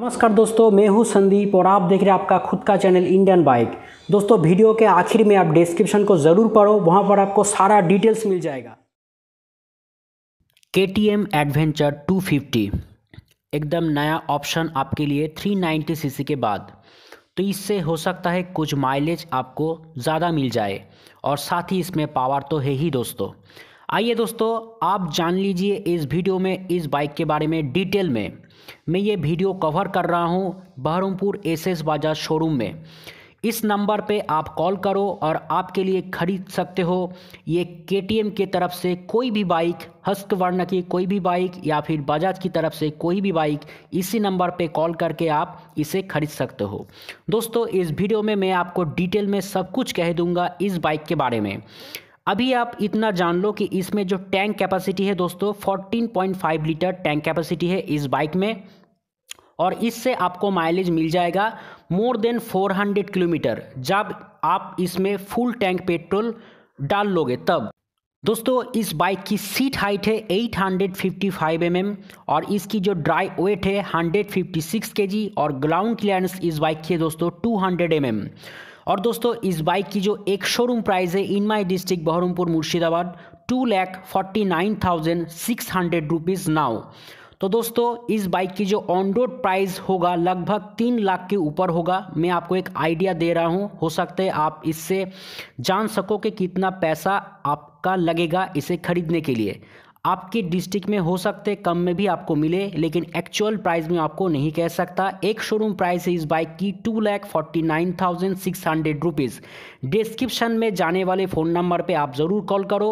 नमस्कार दोस्तों मैं हूं संदीप और आप देख रहे हैं आपका खुद का चैनल इंडियन बाइक दोस्तों वीडियो के आखिर में आप डिस्क्रिप्शन को ज़रूर पढ़ो वहां पर आपको सारा डिटेल्स मिल जाएगा के टी एम एडवेंचर 250 एकदम नया ऑप्शन आपके लिए 390 सीसी के बाद तो इससे हो सकता है कुछ माइलेज आपको ज़्यादा मिल जाए और साथ ही इसमें पावर तो है ही दोस्तों आइए दोस्तों आप जान लीजिए इस वीडियो में इस बाइक के बारे में डिटेल में मैं ये वीडियो कवर कर रहा हूँ बहरमपुर एस एस बाजार शोरूम में इस नंबर पे आप कॉल करो और आपके लिए खरीद सकते हो ये के टी एम के तरफ से कोई भी बाइक हस्क वर्ण की कोई भी बाइक या फिर बजाज की तरफ से कोई भी बाइक इसी नंबर पे कॉल करके आप इसे खरीद सकते हो दोस्तों इस वीडियो में मैं आपको डिटेल में सब कुछ कह दूंगा इस बाइक के बारे में अभी आप इतना जान लो कि इसमें जो टैंक कैपेसिटी है दोस्तों 14.5 लीटर टैंक कैपेसिटी है इस बाइक में और इससे आपको माइलेज मिल जाएगा मोर देन 400 किलोमीटर जब आप इसमें फुल टैंक पेट्रोल डाल लोगे तब दोस्तों इस बाइक की सीट हाइट है 855 हंड्रेड mm और इसकी जो ड्राई वेट है 156 फिफ्टी और ग्राउंड क्लियरेंस इस बाइक की है दोस्तों 200 हंड्रेड mm और दोस्तों इस बाइक की जो एक शोरूम प्राइस है in my district Baharampur Murshidabad two lakh forty nine thousand six hundred rupees now तो दोस्तों इस बाइक की जो ऑन रोड प्राइस होगा लगभग तीन लाख के ऊपर होगा मैं आपको एक आइडिया दे रहा हूँ हो सकता है आप इससे जान सको कि कितना पैसा आपका लगेगा इसे खरीदने के लिए आपके डिस्ट्रिक्ट में हो सकते कम में भी आपको मिले लेकिन एक्चुअल प्राइस में आपको नहीं कह सकता एक शोरूम प्राइस है इस बाइक की two lakh forty nine thousand six hundred rupees description में जाने वाले फ़ोन नंबर पे आप ज़रूर कॉल करो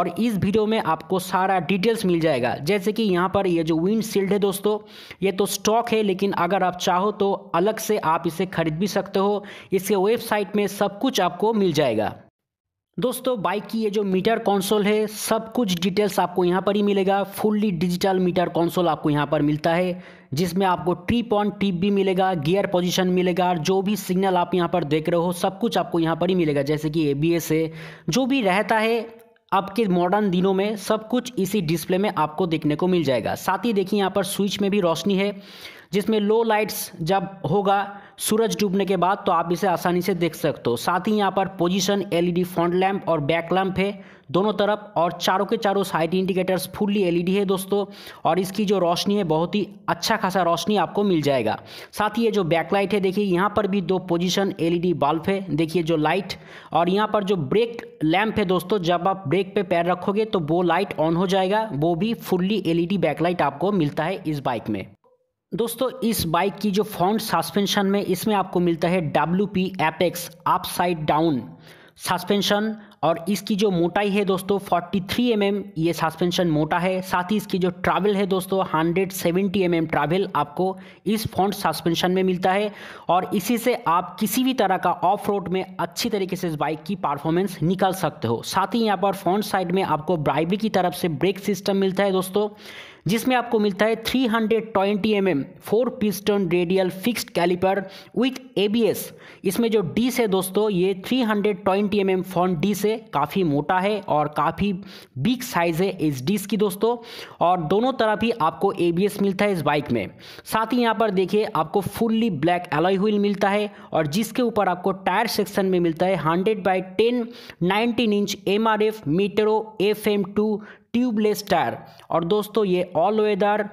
और इस वीडियो में आपको सारा डिटेल्स मिल जाएगा जैसे कि यहाँ पर ये जो विंड है दोस्तों ये तो स्टॉक है लेकिन अगर आप चाहो तो अलग से आप इसे खरीद भी सकते हो इसके वेबसाइट में सब कुछ आपको मिल जाएगा दोस्तों बाइक की ये जो मीटर कंसोल है सब कुछ डिटेल्स आपको यहाँ पर ही मिलेगा फुल्ली डिजिटल मीटर कंसोल आपको यहाँ पर मिलता है जिसमें आपको ट्रिप ऑन टिप भी मिलेगा गियर पोजीशन मिलेगा और जो भी सिग्नल आप यहाँ पर देख रहे हो सब कुछ आपको यहाँ पर ही मिलेगा जैसे कि एबीएस है जो भी रहता है अब के मॉडर्न दिनों में सब कुछ इसी डिस्प्ले में आपको देखने को मिल जाएगा साथ ही देखिए यहाँ पर स्विच में भी रोशनी है जिसमें लो लाइट्स जब होगा सूरज डूबने के बाद तो आप इसे आसानी से देख सकते हो साथ ही यहाँ पर पोजीशन एलईडी फ्रंट लैम्प और बैक लैम्प है दोनों तरफ और चारों के चारों साइड इंडिकेटर्स फुल्ली एलईडी है दोस्तों और इसकी जो रोशनी है बहुत ही अच्छा खासा रोशनी आपको मिल जाएगा साथ ही ये जो बैकलाइट है देखिए यहाँ पर भी दो पोजीशन एलईडी बल्ब है देखिए जो लाइट और यहाँ पर जो ब्रेक लैम्प है दोस्तों जब आप ब्रेक पर पैर रखोगे तो वो लाइट ऑन हो जाएगा वो भी फुल्ली एलईडी बैकलाइट आपको मिलता है इस बाइक में दोस्तों इस बाइक की जो फ्रंट सस्पेंशन में इसमें आपको मिलता है W P apex upside down suspension और इसकी जो मोटाई है दोस्तों 43 थ्री mm ये सस्पेंशन मोटा है साथ ही इसकी जो ट्रैवल है दोस्तों 170 सेवेंटी mm ट्रैवल आपको इस फ्रंट सस्पेंशन में मिलता है और इसी से आप किसी भी तरह का ऑफ रोड में अच्छी तरीके से इस बाइक की परफॉर्मेंस निकाल सकते हो साथ ही यहाँ पर फ्रंट साइड में आपको ब्राइबी की तरफ से ब्रेक सिस्टम मिलता है दोस्तों जिसमें आपको मिलता है 320 hundred twenty M M four piston radial fixed caliper with ABS इसमें जो डी से दोस्तों ये 320 हंड्रेड ट्वेंटी एम एम फोन डी से काफ़ी मोटा है और काफ़ी बिग साइज़ है इस डिस की दोस्तों और दोनों तरफ ही आपको एबीएस मिलता है इस बाइक में साथ ही यहाँ पर देखिए आपको फुल्ली ब्लैक एलॉय व्हील मिलता है और जिसके ऊपर आपको टायर सेक्शन में मिलता है hundred by ten nineteen inch M R F Meteor F M two tubeless tyre और दोस्तों ये all weather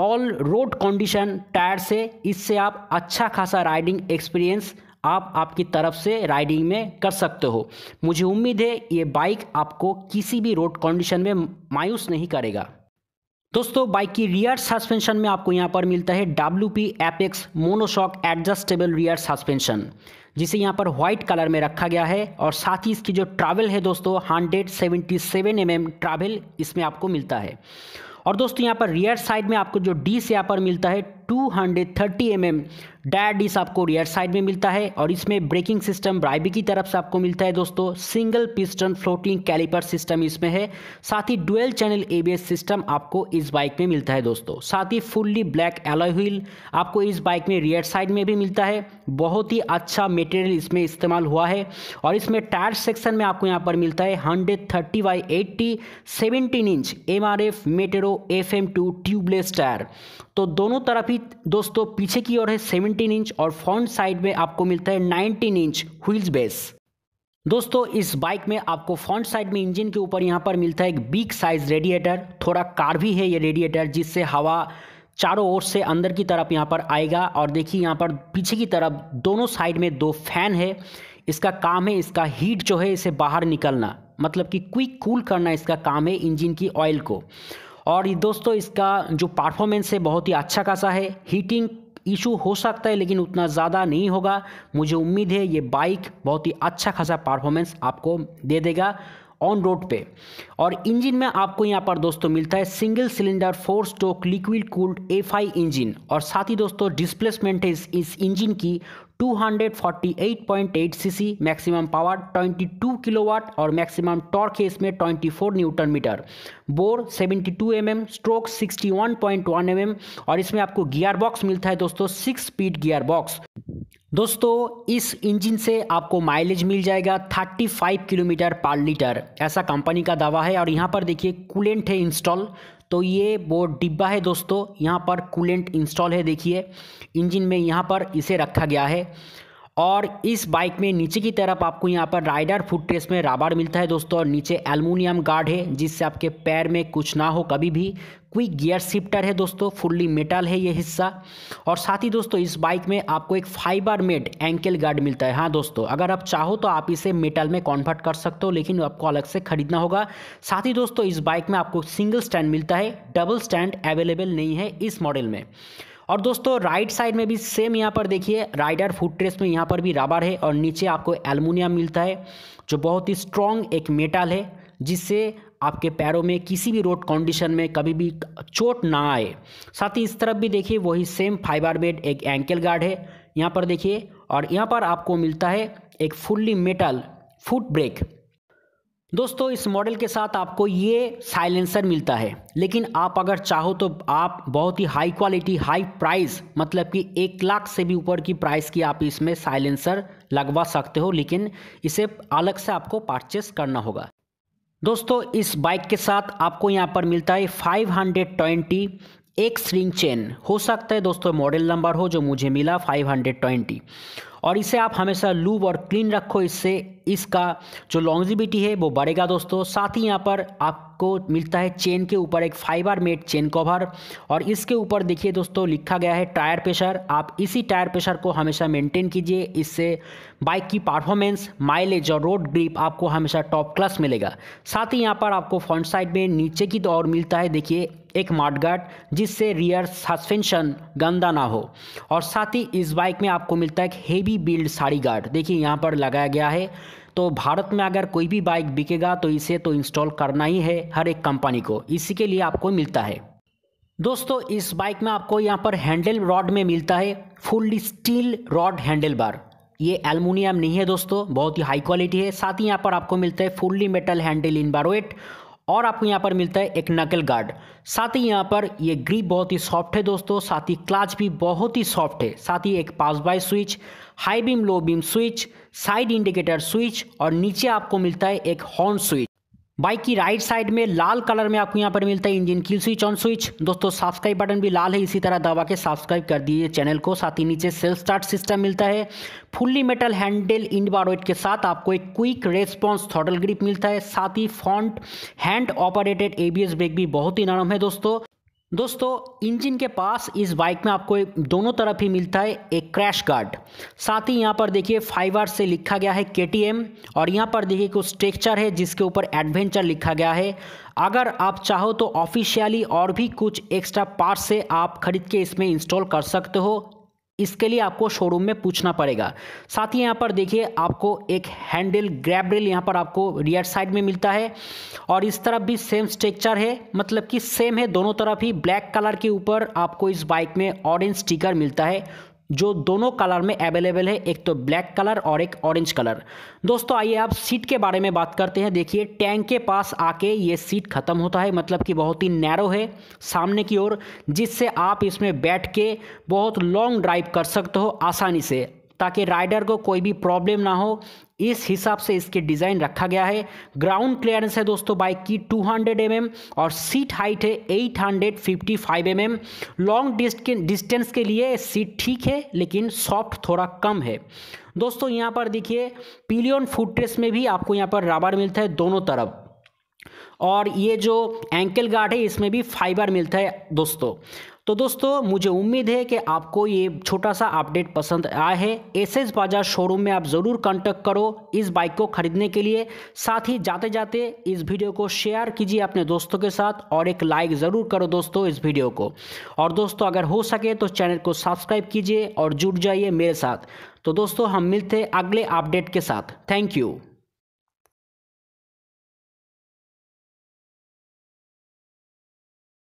all road condition tyre से इससे आप अच्छा खासा राइडिंग एक्सपीरियंस आप आपकी तरफ से राइडिंग में कर सकते हो मुझे उम्मीद है ये बाइक आपको किसी भी रोड कंडीशन में मायूस नहीं करेगा दोस्तों बाइक की रियर सस्पेंशन में आपको यहाँ पर मिलता है W P apex monoshock adjustable rear suspension जिसे यहाँ पर व्हाइट कलर में रखा गया है और साथ ही इसकी जो ट्रैवल है दोस्तों hundred seventy seven M M travel इसमें आपको मिलता है और दोस्तों यहाँ पर रियर साइड में आपको जो डी से यहाँ पर मिलता है 230 एम डायर डिश आपको रियर साइड में मिलता है और इसमें ब्रेकिंग सिस्टम ब्राइबी की तरफ से आपको मिलता है दोस्तों single piston floating caliper system इसमें है साथ ही डुअल चैनल एबीएस सिस्टम आपको इस बाइक में मिलता है दोस्तों साथ ही फुल्ली ब्लैक एलॉय व्हील आपको इस बाइक में रियर साइड में भी मिलता है बहुत ही अच्छा मेटेरियल इसमें इस्तेमाल हुआ है और इसमें टायर सेक्शन में आपको यहाँ पर मिलता है hundred thirty by eighty seventeen inch M R F Meteor F M two tubeless tyre तो दोनों तरफ ही दोस्तों पीछे की ओर है 17 इंच और फ्रंट साइड में आपको मिलता है 19 इंच व्हील्स बेस दोस्तों इस बाइक में आपको फ्रंट साइड में इंजन के ऊपर यहाँ पर मिलता है एक बिग साइज रेडिएटर थोड़ा कार भी है ये रेडिएटर जिससे हवा चारों ओर से अंदर की तरफ यहाँ पर आएगा और देखिए यहाँ पर पीछे की तरफ दोनों साइड में दो फैन है इसका काम है इसका हीट जो है इसे बाहर निकलना मतलब कि क्विक कूल करना इसका काम है इंजन की ऑयल को और दोस्तों इसका जो परफॉर्मेंस है बहुत ही अच्छा खासा है हीटिंग इशू हो सकता है लेकिन उतना ज़्यादा नहीं होगा मुझे उम्मीद है ये बाइक बहुत ही अच्छा खासा परफॉर्मेंस आपको दे देगा ऑन रोड पे और इंजन में आपको यहाँ पर दोस्तों मिलता है single cylinder four stroke liquid cooled F engine और साथ ही दोस्तों डिस्प्लेसमेंट है इस इंजन की 248.8 सीसी मैक्सिमम पावर 22 किलोवाट और मैक्सिमम टॉर्क है इसमें 24 newton metre bore 72 MM stroke 61.1 MM और इसमें आपको गियर बॉक्स मिलता है दोस्तों सिक्स स्पीड गियर बॉक्स दोस्तों इस इंजन से आपको माइलेज मिल जाएगा 35 किलोमीटर पर लीटर ऐसा कंपनी का दावा है और यहाँ पर देखिए कूलेंट है इंस्टॉल तो ये वो डिब्बा है दोस्तों यहाँ पर कूलेंट इंस्टॉल है देखिए इंजन में यहाँ पर इसे रखा गया है और इस बाइक में नीचे की तरफ आपको यहाँ पर राइडर फुट ट्रेस में राबार मिलता है दोस्तों और नीचे एलमिनियम गार्ड है जिससे आपके पैर में कुछ ना हो कभी भी क्विक गियर शिफ्टर है दोस्तों फुल्ली मेटल है ये हिस्सा और साथ ही दोस्तों इस बाइक में आपको एक फाइबर मेड एंकल गार्ड मिलता है हाँ दोस्तों अगर आप चाहो तो आप इसे मेटल में कॉन्वर्ट कर सकते हो लेकिन आपको अलग से खरीदना होगा साथ ही दोस्तों इस बाइक में आपको सिंगल स्टैंड मिलता है डबल स्टैंड अवेलेबल नहीं है इस मॉडल में और दोस्तों राइट साइड में भी सेम यहाँ पर देखिए राइडर फुट ट्रेस में यहाँ पर भी रबर है और नीचे आपको एलमिनियम मिलता है जो बहुत ही स्ट्रॉन्ग एक मेटल है जिससे आपके पैरों में किसी भी रोड कंडीशन में कभी भी चोट ना आए साथ ही इस तरफ भी देखिए वही सेम फाइबर बेड एक एंकल गार्ड है यहाँ पर देखिए और यहाँ पर आपको मिलता है एक फुल्ली मेटल फुट ब्रेक दोस्तों इस मॉडल के साथ आपको ये साइलेंसर मिलता है लेकिन आप अगर चाहो तो आप बहुत ही हाई क्वालिटी हाई प्राइस मतलब कि एक लाख से भी ऊपर की प्राइस की आप इसमें साइलेंसर लगवा सकते हो लेकिन इसे अलग से आपको परचेस करना होगा दोस्तों इस बाइक के साथ आपको यहाँ पर मिलता है फाइव हंड्रेड ट्वेंटी एक स्ट्रिंग चेन हो सकता है दोस्तों मॉडल नंबर हो जो मुझे मिला फाइव हंड्रेड ट्वेंटी और इसे आप हमेशा लूब और क्लीन रखो इससे इसका जो लॉन्जिबिटी है वो बढ़ेगा दोस्तों साथ ही यहाँ पर आपको मिलता है चेन के ऊपर एक फाइबर मेड चेन कवर और इसके ऊपर देखिए दोस्तों लिखा गया है टायर प्रेशर आप इसी टायर प्रेशर को हमेशा मेंटेन कीजिए इससे बाइक की परफॉर्मेंस माइलेज और रोड ग्रिप आपको हमेशा टॉप क्लास मिलेगा साथ ही यहाँ पर आपको फ्रंट साइड में नीचे की तो मिलता है देखिए एक माडगार्ड जिससे रियर सस्पेंशन गंदा ना हो और साथ ही इस बाइक में आपको मिलता है एक हेवी बिल्ड साड़ी गार्ड देखिए यहाँ पर लगाया गया है तो भारत में अगर कोई भी बाइक बिकेगा तो इसे तो इंस्टॉल करना ही है हर एक कंपनी को इसी के लिए आपको मिलता है दोस्तों इस बाइक में आपको यहाँ पर हैंडल रॉड में मिलता है full steel rod handle bar ये एलमिनियम नहीं है दोस्तों बहुत ही हाई क्वालिटी है साथ ही यहाँ पर आपको मिलता है fully metal handle end bar weight और आपको यहाँ पर मिलता है एक नकल गार्ड साथ ही यहाँ पर ये ग्रीप बहुत ही सॉफ्ट है दोस्तों साथ ही क्लाच भी बहुत ही सॉफ्ट है साथ ही एक pass by switch high beam low beam switch side indicator switch और नीचे आपको मिलता है एक हॉर्न स्विच बाइक की राइट साइड में लाल कलर में आपको यहाँ पर मिलता है engine kill switch on switch दोस्तों सब्सक्राइब बटन भी लाल है इसी तरह दबा के सब्सक्राइब कर दीजिए चैनल को साथ ही नीचे सेल्फ स्टार्ट सिस्टम मिलता है fully metal handle end bar weight के साथ आपको एक क्विक रेस्पॉन्स थॉटल ग्रिप मिलता है साथ ही front hand operated ABS brake भी बहुत ही नरम है दोस्तों दोस्तों इंजन के पास इस बाइक में आपको दोनों तरफ ही मिलता है एक क्रैश गार्ड साथ ही यहाँ पर देखिए फाइव आर से लिखा गया है के और यहाँ पर देखिए कुछ टेक्चर है जिसके ऊपर एडवेंचर लिखा गया है अगर आप चाहो तो ऑफिशियली और भी कुछ एक्स्ट्रा पार्ट से आप खरीद के इसमें इंस्टॉल कर सकते हो इसके लिए आपको शोरूम में पूछना पड़ेगा साथ ही यहाँ पर देखिए आपको एक हैंडल ग्रैब रेल यहाँ पर आपको रियर साइड में मिलता है और इस तरफ भी सेम स्ट्रक्चर है मतलब कि सेम है दोनों तरफ ही ब्लैक कलर के ऊपर आपको इस बाइक में ऑरेंज स्टिकर मिलता है जो दोनों कलर में अवेलेबल है एक तो ब्लैक कलर और एक ऑरेंज कलर दोस्तों आइए आप सीट के बारे में बात करते हैं देखिए टैंक के पास आके ये सीट ख़त्म होता है मतलब कि बहुत ही नैरो है सामने की ओर जिससे आप इसमें बैठ के बहुत लॉन्ग ड्राइव कर सकते हो आसानी से ताकि राइडर को कोई भी प्रॉब्लम ना हो इस हिसाब से इसके डिज़ाइन रखा गया है ग्राउंड क्लियरेंस है दोस्तों बाइक की 200 हंड्रेड mm और सीट हाइट है 855 hundred fifty five M M long distance के लिए सीट ठीक है लेकिन सॉफ्ट थोड़ा कम है दोस्तों यहाँ पर देखिए पिलियन फुटरेस में भी आपको यहाँ पर रबर मिलता है दोनों तरफ और ये जो एंकल गार्ड है इसमें भी फाइबर मिलता है दोस्तों तो दोस्तों मुझे उम्मीद है कि आपको ये छोटा सा अपडेट पसंद आया है एस एस बाजार शोरूम में आप ज़रूर कांटेक्ट करो इस बाइक को खरीदने के लिए साथ ही जाते जाते इस वीडियो को शेयर कीजिए अपने दोस्तों के साथ और एक लाइक ज़रूर करो दोस्तों इस वीडियो को और दोस्तों अगर हो सके तो चैनल को सब्सक्राइब कीजिए और जुड़ जाइए मेरे साथ तो दोस्तों हम मिलते अगले अपडेट के साथ थैंक यू